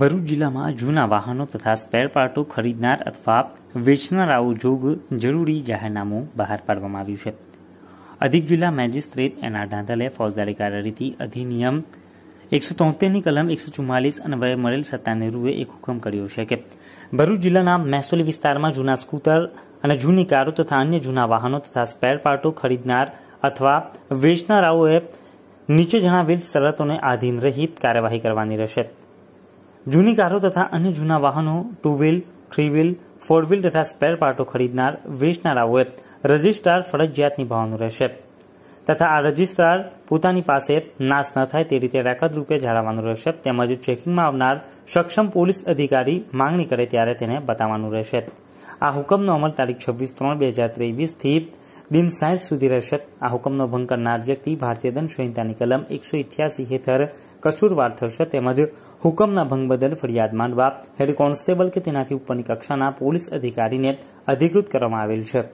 ભરૂચ જિલ્લામાં જૂના વાહનો તથા સ્પેર પાર્ટો ખરીદનાર અથવા વેચનારાઓ જોગ જરૂરી જાહેરનામું બહાર પાડવામાં આવ્યું છે અધિક જિલ્લા મેજિસ્ટ્રેટ એના ઢાંધલે ફોજદારી કાર્યરીતિ અધિનિયમ એકસો તોતેરની કલમ એકસો ચુમ્માલીસ અન્વયે મળેલ સત્તાનેરુએ એક હુકમ કર્યો છે કે ભરૂચ જિલ્લાના મહેસુલી વિસ્તારમાં જૂના સ્કૂટર અને જૂની કારો તથા અન્ય જૂના વાહનો તથા સ્પેર પાર્ટો ખરીદનાર અથવા વેચનારાઓએ નીચે જણાવેલ શરતોને આધીન રહી કાર્યવાહી કરવાની રહેશે જૂની કારો તથા અન્ય જૂના વાહનો two wheel three wheel four wheel તથા સ્પેર પાર્ટો ખરીદનાર વેચનારાઓએ રજીસ્ટ્રાર ફરજિયાત નિભાવવાનું રહેશે તથા આ રજીસ્ટ્રાર પોતાની પાસે નાશ ન થાય તે રીતે રેકદ રૂપે જાળવવાનું રહેશે તેમજ ચેકિંગમાં આવનાર સક્ષમ પોલીસ અધિકારી માંગણી કરે ત્યારે તેને બતાવવાનું રહેશે આ હુકમનો અમલ તારીખ છવ્વીસ ત્રણ બે હજાર ત્રેવીસથી દિન સાઠ સુધી રહેશે આ હુકમનો ભંગ કરનાર વ્યક્તિ ભારતીય દંડ સંહિતાની કલમ એકસો ઇઠ્યાસી હેઠળ કસૂરવાર થશે તેમજ હુકમના ભંગ બદલ ફરિયાદ માંડવા હેડ કોન્સ્ટેબલ કે તેનાથી ઉપરની કક્ષાના પોલીસ અધિકારીને અધિકૃત કરવામાં આવેલ છે